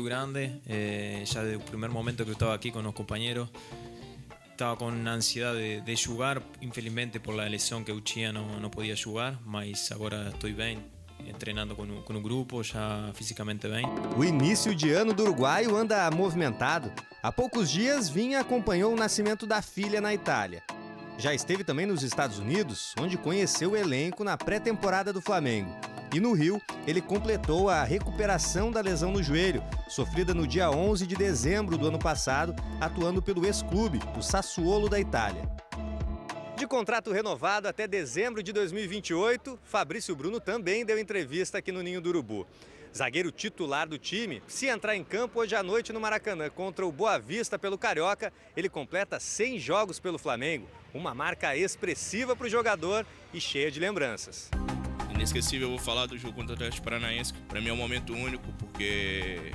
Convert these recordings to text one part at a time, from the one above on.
grande, eh, ya desde el primer momento que estaba aquí con los compañeros, estaba con ansiedad de, de jugar, infelizmente por la lesión que Uchía no, no podía jugar, mas agora estou bem, treinando com, com o grupo, já fisicamente bem. O início de ano do uruguaio anda movimentado. Há poucos dias, Vinha acompanhou o nascimento da filha na Itália. Já esteve também nos Estados Unidos, onde conheceu o elenco na pré-temporada do Flamengo. E no Rio, ele completou a recuperação da lesão no joelho, sofrida no dia 11 de dezembro do ano passado, atuando pelo ex-clube, o Sassuolo da Itália. De contrato renovado até dezembro de 2028, Fabrício Bruno também deu entrevista aqui no Ninho do Urubu zagueiro titular do time, se entrar em campo hoje à noite no Maracanã contra o Boa Vista pelo Carioca, ele completa 100 jogos pelo Flamengo. Uma marca expressiva para o jogador e cheia de lembranças. Inesquecível, eu vou falar do jogo contra o Atlético Paranaense. Para mim é um momento único, porque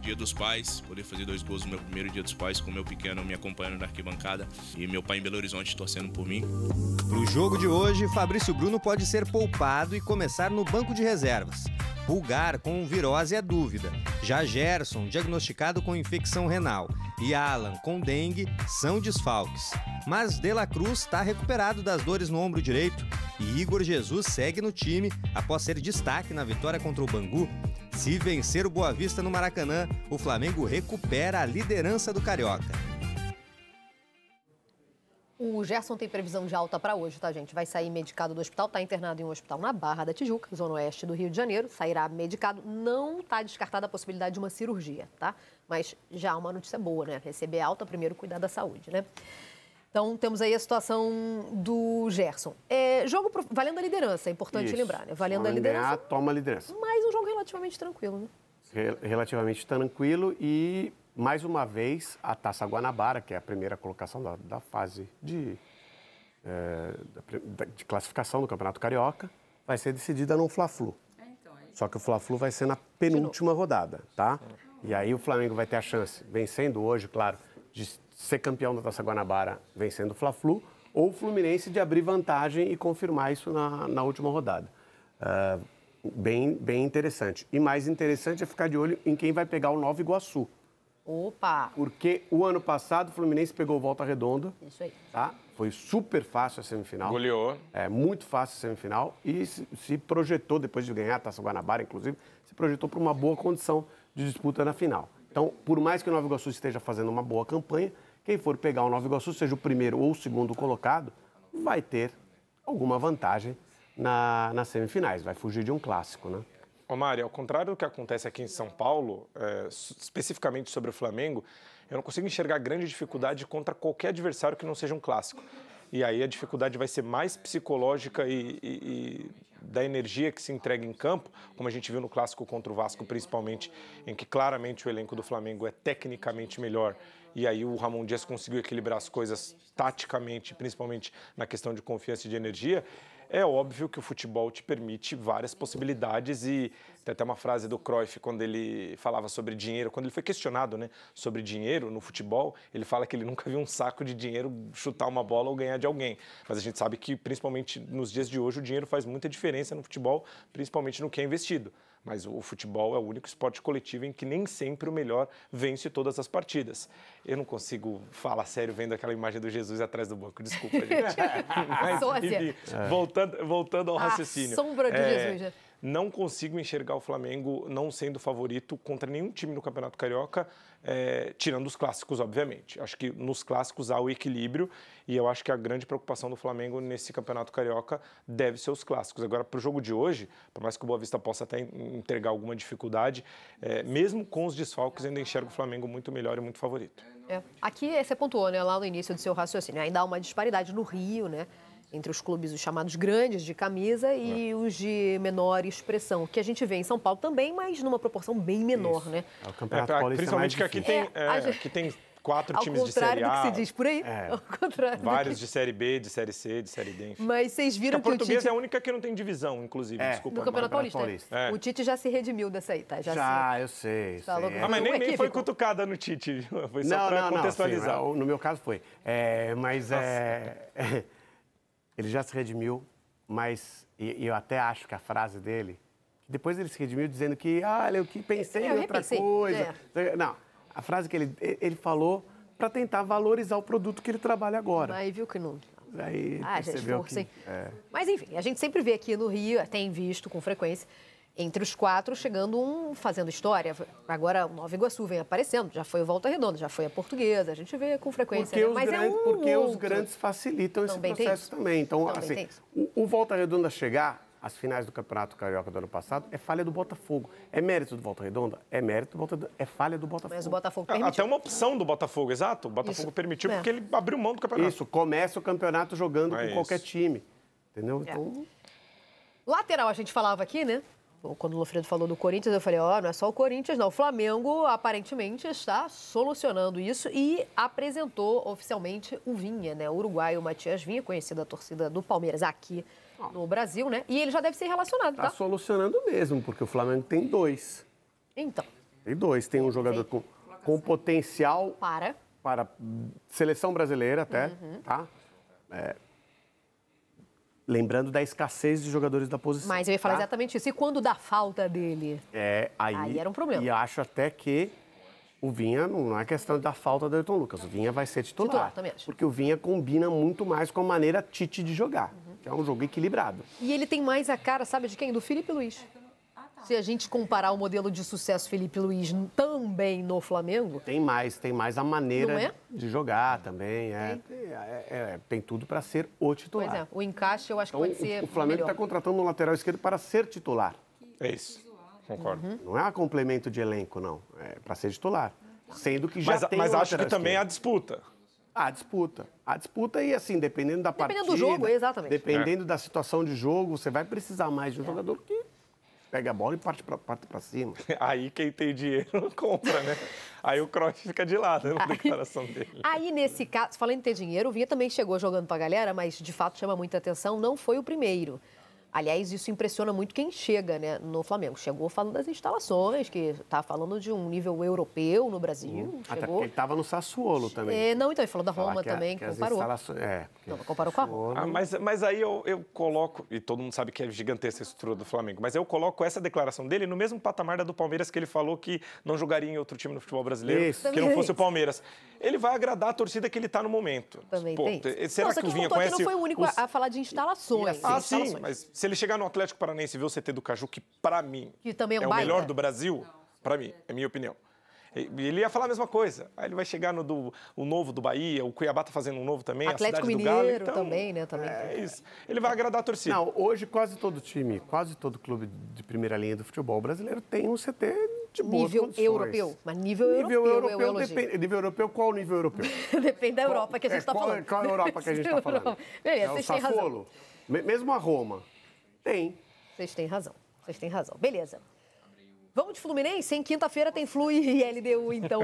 Dia dos Pais, poder fazer dois gols no meu primeiro Dia dos Pais com o meu pequeno me acompanhando na arquibancada e meu pai em Belo Horizonte torcendo por mim. Para o jogo de hoje, Fabrício Bruno pode ser poupado e começar no banco de reservas. Pulgar com virose é dúvida. Já Gerson, diagnosticado com infecção renal, e Alan, com dengue, são desfalques. Mas De La Cruz está recuperado das dores no ombro direito e Igor Jesus segue no time após ser destaque na vitória contra o Bangu. Se vencer o Boa Vista no Maracanã, o Flamengo recupera a liderança do Carioca. O Gerson tem previsão de alta para hoje, tá, gente? Vai sair medicado do hospital, está internado em um hospital na Barra da Tijuca, zona oeste do Rio de Janeiro. Sairá medicado. Não está descartada a possibilidade de uma cirurgia, tá? Mas já é uma notícia boa, né? Receber alta, primeiro cuidar da saúde, né? Então, temos aí a situação do Gerson. É, jogo pro... valendo a liderança, é importante Isso. lembrar, né? Valendo a liderança. Ganhar, toma a liderança. Mas um jogo relativamente tranquilo, né? Relativamente tranquilo e mais uma vez, a Taça Guanabara, que é a primeira colocação da, da fase de, é, da, de classificação do Campeonato Carioca, vai ser decidida no Fla-Flu. É, então, Só que o Fla-Flu vai ser na penúltima rodada, tá? E aí o Flamengo vai ter a chance, vencendo hoje, claro, de ser campeão da Taça Guanabara, vencendo o Fla-Flu, ou o Fluminense de abrir vantagem e confirmar isso na, na última rodada. Uh, bem, bem interessante. E mais interessante é ficar de olho em quem vai pegar o Nova Iguaçu. Opa! Porque o ano passado o Fluminense pegou volta redonda. Isso aí. Tá? Foi super fácil a semifinal. Goleou. É, muito fácil a semifinal. E se, se projetou, depois de ganhar a Taça Guanabara, inclusive, se projetou para uma boa condição de disputa na final. Então, por mais que o Nova Iguaçu esteja fazendo uma boa campanha, quem for pegar o Nova Iguaçu, seja o primeiro ou o segundo colocado, vai ter alguma vantagem na, nas semifinais. Vai fugir de um clássico, né? Mari, ao contrário do que acontece aqui em São Paulo, é, especificamente sobre o Flamengo, eu não consigo enxergar grande dificuldade contra qualquer adversário que não seja um clássico. E aí a dificuldade vai ser mais psicológica e, e, e, da energia que se entrega em campo, como a gente viu no clássico contra o Vasco, principalmente, em que claramente o elenco do Flamengo é tecnicamente melhor e aí o Ramon Dias conseguiu equilibrar as coisas taticamente, principalmente na questão de confiança e de energia. É óbvio que o futebol te permite várias possibilidades e tem até uma frase do Cruyff quando ele falava sobre dinheiro, quando ele foi questionado, né, sobre dinheiro no futebol, ele fala que ele nunca viu um saco de dinheiro chutar uma bola ou ganhar de alguém. Mas a gente sabe que principalmente nos dias de hoje o dinheiro faz muita diferença no futebol, principalmente no que é investido. Mas o futebol é o único esporte coletivo em que nem sempre o melhor vence todas as partidas. Eu não consigo falar sério vendo aquela imagem do Jesus atrás do banco, desculpa, gente. Mas, enfim, voltando, voltando ao raciocínio. A sombra de é, Jesus não consigo enxergar o Flamengo não sendo favorito contra nenhum time no Campeonato Carioca, é, tirando os clássicos, obviamente. Acho que nos clássicos há o equilíbrio e eu acho que a grande preocupação do Flamengo nesse Campeonato Carioca deve ser os clássicos. Agora, para o jogo de hoje, por mais que o Boa Vista possa até entregar alguma dificuldade, é, mesmo com os desfalques, ainda enxergo o Flamengo muito melhor e muito favorito. É. Aqui você pontuou, né, lá no início do seu raciocínio, ainda há uma disparidade no Rio, né? entre os clubes os chamados grandes de camisa e é. os de menor expressão, que a gente vê em São Paulo também, mas numa proporção bem menor, Isso. né? É o campeonato é, paulista é principalmente que aqui tem, é, é, gente... que tem quatro Ao times de série A. Ao contrário do que se diz por aí. É. Ao contrário. Vários que... de série B, de série C, de série D. Enfim. Mas vocês viram que, a portuguesa o é a única que não tem divisão, inclusive. É. Desculpa. No Campeonato Paulista. Paulista. É. O Tite já se redimiu dessa aí, tá? Já, já se... eu sei. Falou tá sei. Ah, mas nem, nem foi cutucada no Tite. Foi só não, pra não, contextualizar. Não, no meu caso foi. mas é... ele já se redimiu, mas e, e eu até acho que a frase dele, depois ele se redimiu dizendo que, olha, eu que pensei é, eu em outra repensei. coisa. É. Não, a frase que ele, ele falou para tentar valorizar o produto que ele trabalha agora. Aí viu que não. Aí ah, percebeu gente, força, que, é. Mas enfim, a gente sempre vê aqui no Rio, tem visto com frequência, entre os quatro, chegando um fazendo história. Agora o Nova Iguaçu vem aparecendo, já foi o Volta Redonda, já foi a Portuguesa, a gente vê com frequência. Porque, né? Mas é grandes, é um porque os grandes facilitam também esse processo também. Então, também assim, o, o Volta Redonda chegar às finais do Campeonato Carioca do ano passado é falha do Botafogo. É mérito do Volta Redonda? É mérito do Volta Redonda, é falha do Botafogo. Mas o Botafogo permitiu. Até uma opção do Botafogo, exato. O Botafogo isso. permitiu é. porque ele abriu mão do campeonato. Isso, começa o campeonato jogando é com isso. qualquer time. Entendeu? É. Então... Lateral a gente falava aqui, né? quando o Lofredo falou do Corinthians, eu falei, ó, oh, não é só o Corinthians, não. O Flamengo aparentemente está solucionando isso e apresentou oficialmente o Vinha, né? O uruguaio Matias Vinha, conhecido da torcida do Palmeiras aqui oh. no Brasil, né? E ele já deve ser relacionado, tá? Está solucionando mesmo, porque o Flamengo tem dois. Então. Tem dois, tem um jogador com, com potencial para para seleção brasileira até, uhum. tá? É, Lembrando da escassez de jogadores da posição. Mas eu ia falar tá? exatamente isso. E quando dá falta dele? É, aí, aí era um problema. E acho até que o Vinha não é questão da falta do Ayrton Lucas. O Vinha vai ser titular. titular também acho. Porque o Vinha combina muito mais com a maneira Tite de jogar, uhum. que então, é um jogo equilibrado. E ele tem mais a cara, sabe de quem? Do Felipe Luiz. Se a gente comparar o modelo de sucesso Felipe Luiz também no Flamengo... Tem mais, tem mais a maneira é? de jogar também. É, é, é, tem tudo para ser o titular. Pois é, o encaixe eu acho então, que pode ser O Flamengo está contratando um lateral esquerdo para ser titular. É isso, concordo. Uhum. Não é um complemento de elenco, não. É para ser titular. Sendo que já mas, tem Mas acho que também há disputa. Há disputa. Há disputa e, assim, dependendo da dependendo partida... Dependendo do jogo, exatamente. Dependendo é. da situação de jogo, você vai precisar mais de um é. jogador que pega a bola e parte pra, parte pra cima. Aí quem tem dinheiro compra, né? Aí o Kroos fica de lado, né, na declaração dele. Aí, nesse caso, falando em ter dinheiro, o Vinha também chegou jogando pra galera, mas de fato chama muita atenção, não foi o primeiro. Aliás, isso impressiona muito quem chega né, no Flamengo. Chegou falando das instalações, que está falando de um nível europeu no Brasil. Chegou... Até porque ele estava no Sassuolo é, também. É, não, então, ele falou da Roma é também, que comparou. Instalações... É, não, comparou Sassuolo... com a Roma. Ah, mas, mas aí eu, eu coloco, e todo mundo sabe que é gigantesca a estrutura do Flamengo, mas eu coloco essa declaração dele no mesmo patamar da do Palmeiras, que ele falou que não jogaria em outro time no futebol brasileiro, isso. que também não fosse é o Palmeiras. Ele vai agradar a torcida que ele está no momento. Também Pô, tem. Será não, que o Vinha conhece... Não foi o único os... a falar de instalações. ah, sim, instalações. mas se ele chegar no Atlético Paranaense e ver o CT do Caju, que para mim que também é, um é o melhor do Brasil, para mim, é minha opinião. Ele ia falar a mesma coisa. Aí ele vai chegar no do, o novo do Bahia, o Cuiabá tá fazendo um novo também, Atlético a cidade Mineiro do Galo. Então, também, né? Também. É isso. Ele vai agradar a torcida. Não, hoje quase todo time, quase todo clube de primeira linha do futebol brasileiro tem um CT de boas Nível condições. europeu, mas nível, nível europeu, depende, Nível europeu, qual nível europeu? depende da Europa qual, que a gente está é, é, falando. Qual é a Europa que a gente está falando? Beleza, é, vocês Mesmo a Roma, tem. Vocês têm razão. Vocês têm razão. Beleza. Vamos de Fluminense? Em quinta-feira tem Flu e LDU, então.